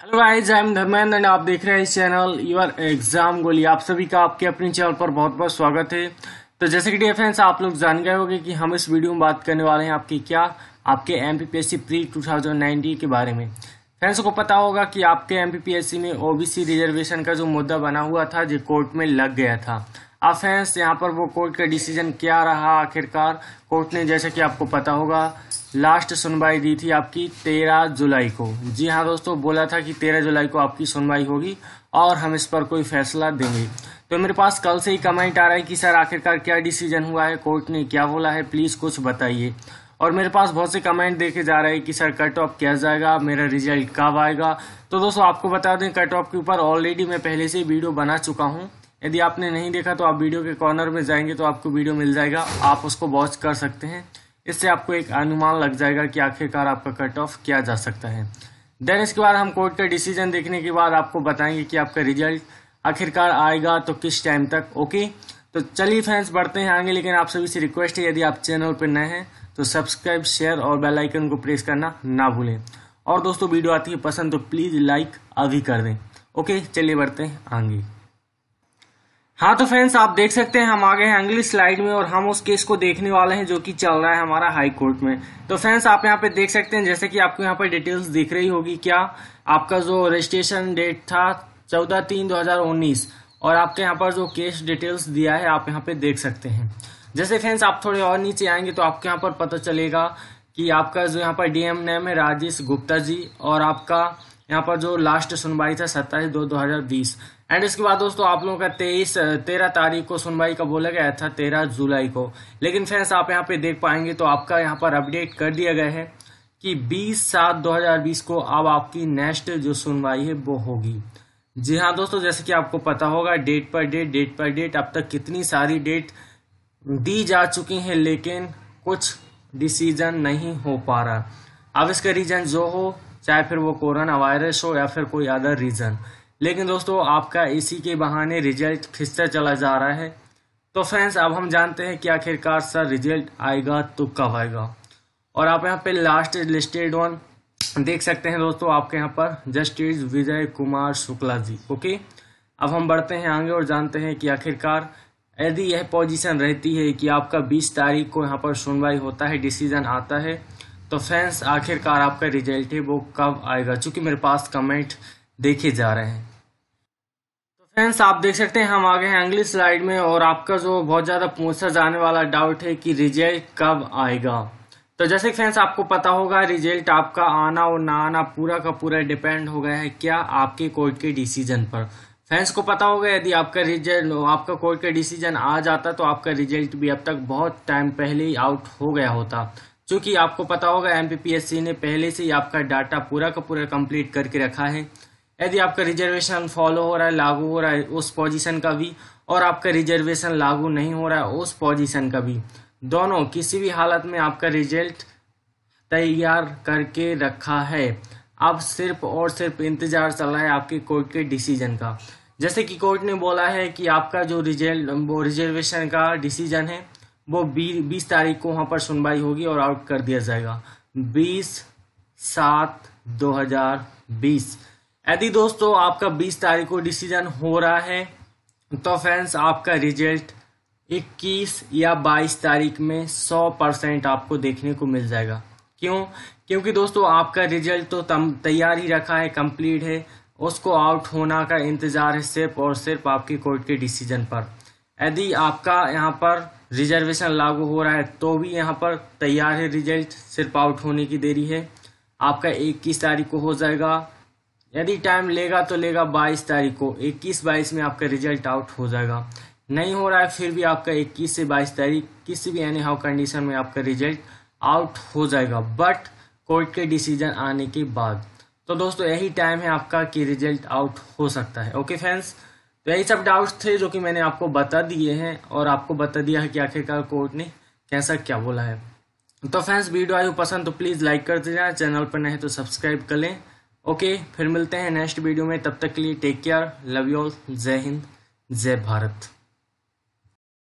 hello guys I am Dharmendra and आप देख रहे हैं इस चैनल यूर एग्जाम गोली आप सभी का आपके अपने चैनल पर बहुत बहुत स्वागत है तो जैसे कि डी फ्रेंड्स आप लोग जान गए होंगे कि हम इस वीडियो में बात करने वाले हैं आपकी क्या आपके एम प्री 2019 के बारे में फ्रेंड्स को पता होगा कि आपके एम में ओबीसी रिजर्वेशन का जो मुद्दा बना हुआ था जो कोर्ट में लग गया था अब फ्रेंड्स यहाँ पर वो कोर्ट का डिसीजन क्या रहा आखिरकार कोर्ट ने जैसा कि आपको पता होगा लास्ट सुनवाई दी थी आपकी तेरह जुलाई को जी हाँ दोस्तों बोला था कि तेरह जुलाई को आपकी सुनवाई होगी और हम इस पर कोई फैसला देंगे तो मेरे पास कल से ही कमेंट आ रहा है कि सर आखिरकार क्या डिसीजन हुआ है कोर्ट ने क्या बोला है प्लीज़ कुछ बताइए और मेरे पास बहुत से कमेंट देखे जा रहे हैं कि सर कट ऑफ क्या जाएगा मेरा रिजल्ट कब आएगा तो दोस्तों आपको बता दें कट ऑफ के ऊपर ऑलरेडी मैं पहले से वीडियो बना चुका हूँ यदि आपने नहीं देखा तो आप वीडियो के कॉर्नर में जाएंगे तो आपको वीडियो मिल जाएगा आप उसको वॉच कर सकते हैं इससे आपको एक अनुमान लग जाएगा कि आखिरकार आपका कट ऑफ किया जा सकता है देन इसके बाद हम कोर्ट का डिसीजन देखने के बाद आपको बताएंगे कि आपका रिजल्ट आखिरकार आएगा तो किस टाइम तक ओके तो चलिए फ्रेंड्स बढ़ते हैं आगे लेकिन आप सभी से रिक्वेस्ट है यदि आप चैनल पर नए हैं तो सब्सक्राइब शेयर और बेल आइकन को प्रेस करना ना भूलें और दोस्तों वीडियो आती है पसंद तो प्लीज़ लाइक अभी कर दें ओके चलिए बढ़ते हैं आगे हाँ तो फ्रेंड्स आप देख सकते हैं हम आ गए हैं अगली स्लाइड में और हम उस केस को देखने वाले हैं जो कि चल रहा है हमारा हाई कोर्ट में तो फ्रेंड्स आप यहाँ पे देख सकते हैं जैसे कि आपको यहाँ पर डिटेल्स दिख रही होगी क्या आपका जो रजिस्ट्रेशन डेट था चौदह तीन दो हजार उन्नीस और आपके यहाँ पर जो केस डिटेल्स दिया है आप यहाँ पे देख सकते हैं जैसे फ्रेंड्स आप थोड़े और नीचे आएंगे तो आपके यहाँ पर पता चलेगा कि आपका जो यहाँ पर डीएम नेम है राजेश गुप्ता जी और आपका यहाँ पर जो लास्ट सुनवाई था सत्ताईस दो दो हजार बीस एंड इसके बाद दोस्तों आप लोगों का तेईस तेरह तारीख को सुनवाई का बोला गया था तेरह जुलाई को लेकिन फ्रेंड्स आप यहाँ पे देख पाएंगे तो आपका यहाँ पर अपडेट कर दिया गया है कि 20 सात 2020 को अब आपकी नेक्स्ट जो सुनवाई है वो होगी जी हाँ दोस्तों जैसे कि आपको पता होगा डेट पर डेट डेट पर डेट अब तक कितनी सारी डेट दी जा चुकी है लेकिन कुछ डिसीजन नहीं हो पा रहा अब इसका रीजन जो हो चाहे फिर वो कोरोना वायरस हो या फिर कोई अदर रीजन लेकिन दोस्तों आपका इसी के बहाने रिजल्ट खिसता चला जा रहा है तो फ्रेंड्स अब हम जानते हैं कि आखिरकार सर रिजल्ट आएगा तो कब आएगा और आप यहाँ पे लास्ट लिस्टेड वन देख सकते हैं दोस्तों आपके यहाँ पर जस्टिस विजय कुमार शुक्ला जी ओके अब हम बढ़ते हैं आगे और जानते हैं कि आखिरकार यदि यह पोजीशन रहती है कि आपका 20 तारीख को यहाँ पर सुनवाई होता है डिसीजन आता है तो फ्रेंड्स आखिरकार आपका रिजल्ट है वो कब आएगा चूंकि मेरे पास कमेंट देखे जा रहे हैं तो फ्रेंड्स आप देख सकते हैं हम आ गए हैं अगली स्लाइड में और आपका जो बहुत ज़्यादा पूछा जाने वाला डाउट है कि रिजल्ट कब आएगा तो जैसे फ्रेंड्स आपको पता होगा रिजल्ट आपका आना और ना आना पूरा का पूरा डिपेंड हो गया है क्या आपके कोर्ट के डिसीजन पर फैंस को पता होगा यदि आपका रिजल्ट आपका कोर्ट का डिसीजन आ जाता तो आपका रिजल्ट भी अब तक बहुत टाइम पहले ही आउट हो गया होता क्योंकि आपको पता होगा एमपीपीएससी ने पहले से ही आपका डाटा पूरा का पूरा कंप्लीट करके रखा है यदि आपका रिजर्वेशन फॉलो हो रहा है लागू हो रहा है उस पोजीशन का भी और आपका रिजर्वेशन लागू नहीं हो रहा है उस पोजीशन का भी दोनों किसी भी हालत में आपका रिजल्ट तैयार करके रखा है अब सिर्फ और सिर्फ इंतजार चल रहा है आपके कोर्ट के डिसीजन का जैसे कि कोर्ट ने बोला है कि आपका जो रिजल्ट वो रिजर्वेशन का डिसीजन है वो बीस तारीख को वहाँ पर सुनवाई होगी और आउट कर दिया जाएगा बीस सात दो हजार बीस यदि दोस्तों आपका 20 तारीख को डिसीजन हो रहा है तो फ्रेंड्स आपका रिजल्ट 21 या 22 तारीख में 100 परसेंट आपको देखने को मिल जाएगा क्यों क्योंकि दोस्तों आपका रिजल्ट तो तैयार ही रखा है कंप्लीट है उसको आउट होना का इंतज़ार है सिर्फ और सिर्फ आपके कोर्ट के डिसीजन पर यदि आपका यहाँ पर रिजर्वेशन लागू हो रहा है तो भी यहाँ पर तैयार है रिजल्ट सिर्फ आउट होने की देरी है आपका 21 तारीख को हो जाएगा यदि टाइम लेगा तो लेगा बाईस तारीख को इक्कीस बाईस में आपका रिजल्ट आउट हो जाएगा नहीं हो रहा है फिर भी आपका इक्कीस से बाईस तारीख किसी भी एनी हाउ कंडीशन में आपका रिजल्ट आउट हो जाएगा बट कोर्ट के डिसीजन आने के बाद तो दोस्तों यही टाइम है आपका कि रिजल्ट आउट हो सकता है ओके फ्रेंड्स तो यही सब डाउट्स थे जो कि मैंने आपको बता दिए हैं और आपको बता दिया है कि आखिरकार कोर्ट ने कैसा क्या बोला है तो फ्रेंड्स वीडियो आई पसंद तो प्लीज़ लाइक कर देना चैनल पर नहीं तो सब्सक्राइब कर लें ओके फिर मिलते हैं नेक्स्ट वीडियो में तब तक के लिए take care love you all जय हिंद जय भारत